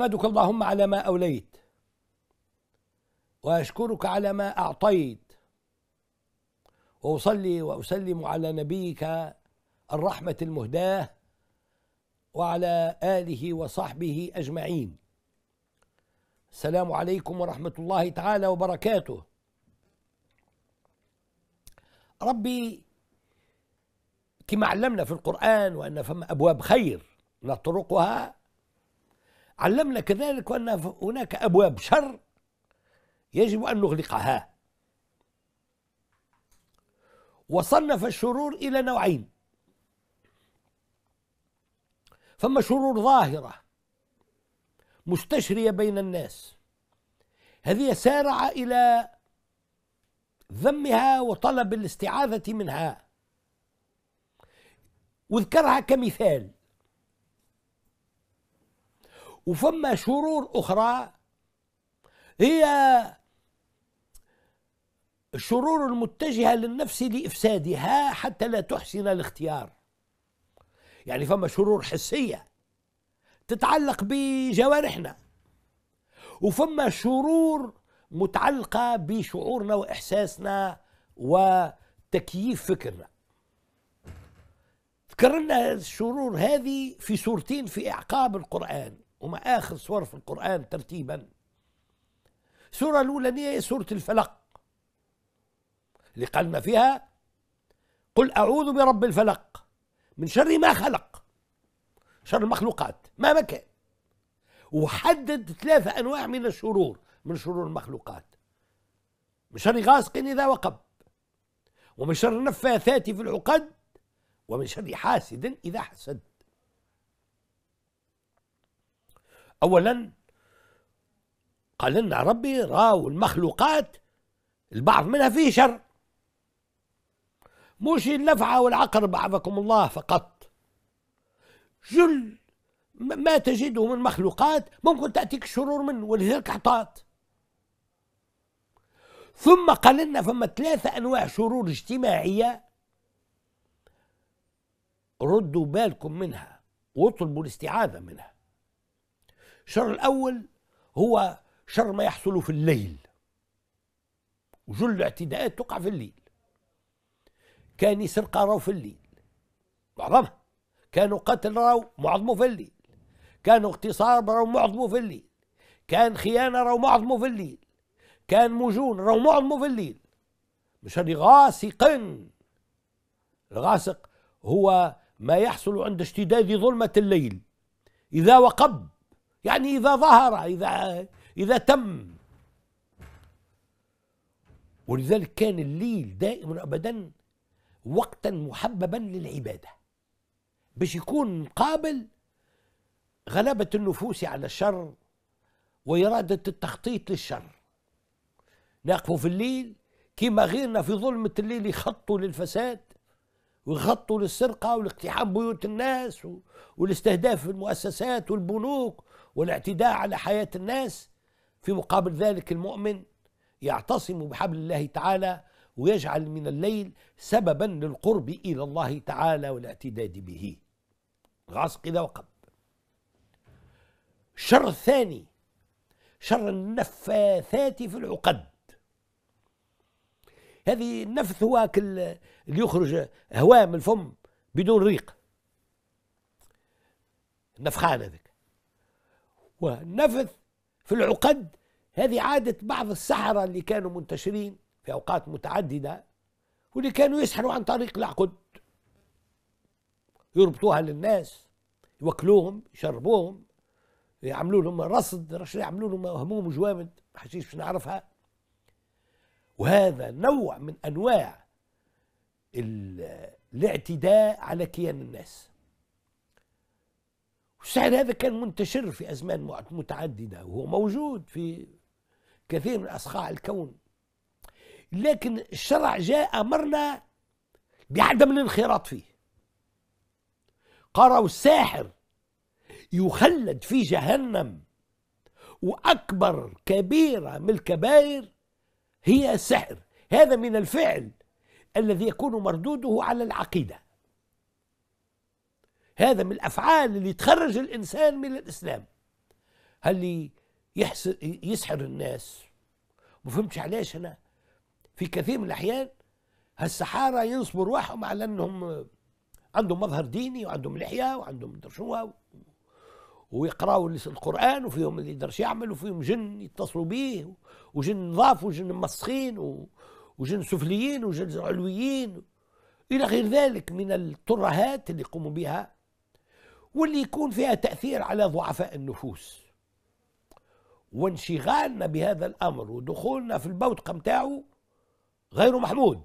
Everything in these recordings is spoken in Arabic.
أحمدك اللهم على ما أوليت وأشكرك على ما أعطيت وأصلي وأسلم على نبيك الرحمة المهداة وعلى آله وصحبه أجمعين السلام عليكم ورحمة الله تعالى وبركاته ربي كما علمنا في القرآن وأن فم أبواب خير نطرقها علمنا كذلك أن هناك أبواب شر يجب أن نغلقها وصنف الشرور إلى نوعين فما شرور ظاهرة مستشرية بين الناس هذه سارع إلى ذمها وطلب الاستعاذة منها واذكرها كمثال وفما شرور أخرى هي الشرور المتجهة للنفس لإفسادها حتى لا تحسن الاختيار يعني فما شرور حسية تتعلق بجوارحنا وفما شرور متعلقة بشعورنا وإحساسنا وتكييف فكرنا ذكرنا الشرور هذه في سورتين في إعقاب القرآن وما آخر سور في القرآن ترتيبا السورة الأولانية هي سورة الفلق اللي قالنا فيها قل أعوذ برب الفلق من شر ما خلق شر المخلوقات ما مكان وحدد ثلاثة أنواع من الشرور من شرور المخلوقات من شر غاسق إذا وقب ومن شر النفاثات في العقد ومن شر حاسد إذا حسد أولا قال لنا ربي راو المخلوقات البعض منها فيه شر مش النفعة والعقر بعضكم الله فقط جل ما تجده من مخلوقات ممكن تأتيك شرور منه ولذلك عطات ثم قال لنا فما ثلاثة أنواع شرور اجتماعية ردوا بالكم منها واطلبوا الاستعاذة منها الشر الأول هو شر ما يحصل في الليل وجل الاعتداءات تقع في الليل كان سرقة راو في الليل معظمها كانوا قتل راو معظمه في الليل كانوا اغتصاب راو معظمه في الليل كان خيانة راو معظمه في الليل كان مجون راو معظمه في الليل مش غاسق الغاسق هو ما يحصل عند اشتداد ظلمة الليل إذا وقب يعني إذا ظهر إذا إذا تم ولذلك كان الليل دائما أبدا وقتا محببا للعبادة باش يكون قابل غلبة النفوس على الشر وإرادة التخطيط للشر نقفوا في الليل كما غيرنا في ظلمة الليل يخطوا للفساد ويخطوا للسرقة والاقتحام بيوت الناس والاستهداف في المؤسسات والبنوك والاعتداء على حياة الناس في مقابل ذلك المؤمن يعتصم بحبل الله تعالى ويجعل من الليل سببا للقرب إلى الله تعالى والاعتداد به غاز إذا وقب الشر الثاني شر النفاثات في العقد هذه النفث هو اللي يخرج هواء من الفم بدون ريق النفخان هذاك والنفث في العقد هذه عادة بعض السحرة اللي كانوا منتشرين في أوقات متعددة واللي كانوا يسحروا عن طريق العقد يربطوها للناس يوكلوهم يشربوهم يعملوا لهم رصد يعملوا لهم هموم وجوامد ما حشيش نعرفها وهذا نوع من انواع الاعتداء على كيان الناس والسحر هذا كان منتشر في أزمان متعددة وهو موجود في كثير من أصقاع الكون لكن الشرع جاء أمرنا بعدم الانخراط فيه قرأوا الساحر يخلد في جهنم وأكبر كبيرة من الكبائر هي السحر هذا من الفعل الذي يكون مردوده على العقيده هذا من الافعال اللي تخرج الانسان من الاسلام هل يسحر الناس ما فهمتش علاش انا في كثير من الاحيان هالسحاره ينصبوا رواحهم على انهم عندهم مظهر ديني وعندهم لحيه وعندهم درشوه ويقراوا القران وفيهم اللي يقدرش يعمل وفيهم جن يتصلوا به وجن نظاف وجن مسخين وجن سفليين وجن علويين الى غير ذلك من الترهات اللي يقوموا بها واللي يكون فيها تأثير على ضعفاء النفوس وانشغالنا بهذا الأمر ودخولنا في البوتقة متاعه غير محمود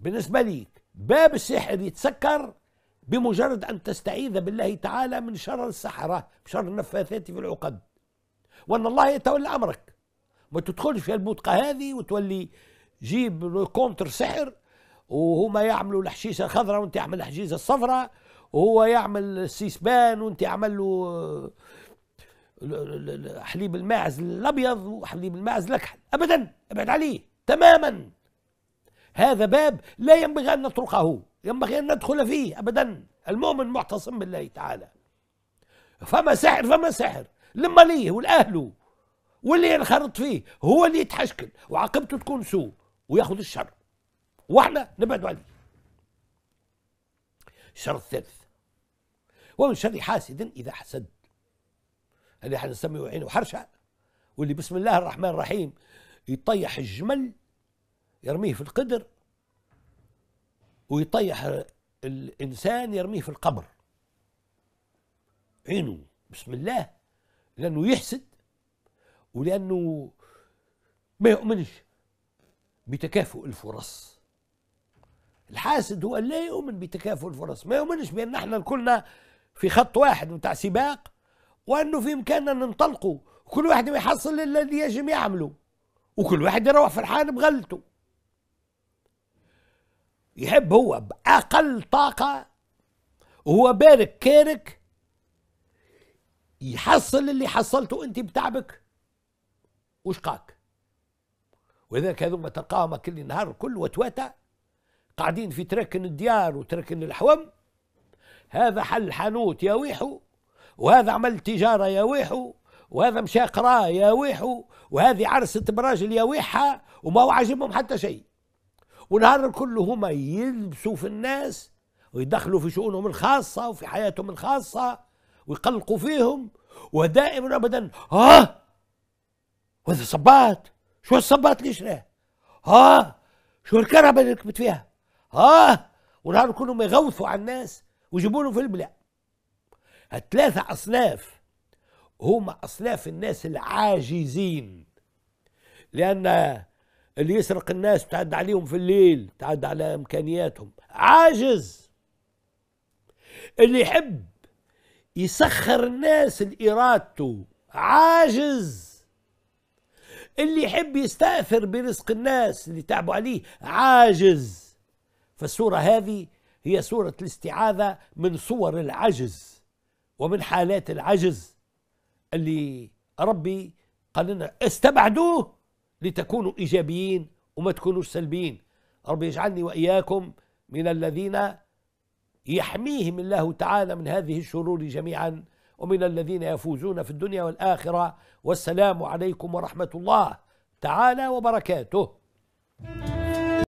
بالنسبة ليك باب السحر يتسكر بمجرد أن تستعيذ بالله تعالى من شر السحرة شر النفاثات في العقد وأن الله يتولى أمرك ما تدخلش في البوتقة هذه وتولي جيب كونتر سحر وهما يعملوا الحشيشة الخضراء وانت تعمل الحشيشة الصفراء وهو يعمل سيسبان وانت اعمل له حليب الماعز الابيض وحليب الماعز الاكحل ابدا ابعد عليه تماما هذا باب لا ينبغي ان نطرقه ينبغي ان ندخل فيه ابدا المؤمن معتصم بالله تعالى فما سحر فما سحر لما ليه والاهله واللي ينخرط فيه هو اللي يتحشكل وعاقبته تكون سوء وياخذ الشر واحنا نبعدوا عليه الشر الثالث ومن شر حاسد إذا حسد اللي احنا نسميه عينه حرشة واللي بسم الله الرحمن الرحيم يطيح الجمل يرميه في القدر ويطيح الإنسان يرميه في القبر عينه بسم الله لأنه يحسد ولأنه ما يؤمنش بتكافؤ الفرص الحاسد هو لا يؤمن بتكافؤ الفرص ما يؤمنش بأن احنا كلنا في خط واحد بتاع سباق وانه في امكاننا ننطلقوا كل واحد يحصل الذي يجب يعمله وكل واحد يروح فرحان بغلته يحب هو باقل طاقه وهو بارك كارك يحصل اللي حصلته انت بتعبك وشقاك واذا هذوما تلقاهم كل نهار كل وتواته قاعدين في تركن الديار وتركن الحوم هذا حل حانوت يا ويحو وهذا عمل تجارة يا ويحو وهذا مشى قرا يا ويحو وهذه عرست براجل يا ويحها وما هو عاجبهم حتى شيء ونهار الكل هما يلبسوا في الناس ويدخلوا في شؤونهم الخاصة وفي حياتهم الخاصة ويقلقوا فيهم ودائما أبدا آه وهذا صبات شو الصباط اللي شراه آه شو الكهرباء اللي ركبت فيها آه ونهار كلهم يغوثوا على الناس وجيبوا له في البلاع هالثلاثة أصناف هما أصناف الناس العاجزين لأن اللي يسرق الناس تعد عليهم في الليل تعد على إمكانياتهم عاجز اللي يحب يسخر الناس لإرادته عاجز اللي يحب يستأثر برزق الناس اللي تعبوا عليه عاجز فالصورة هذه هي سورة الاستعاذة من صور العجز ومن حالات العجز اللي ربي قال لنا استبعدوه لتكونوا إيجابيين وما تكونوش سلبيين ربي يجعلني وإياكم من الذين يحميهم الله تعالى من هذه الشرور جميعا ومن الذين يفوزون في الدنيا والآخرة والسلام عليكم ورحمة الله تعالى وبركاته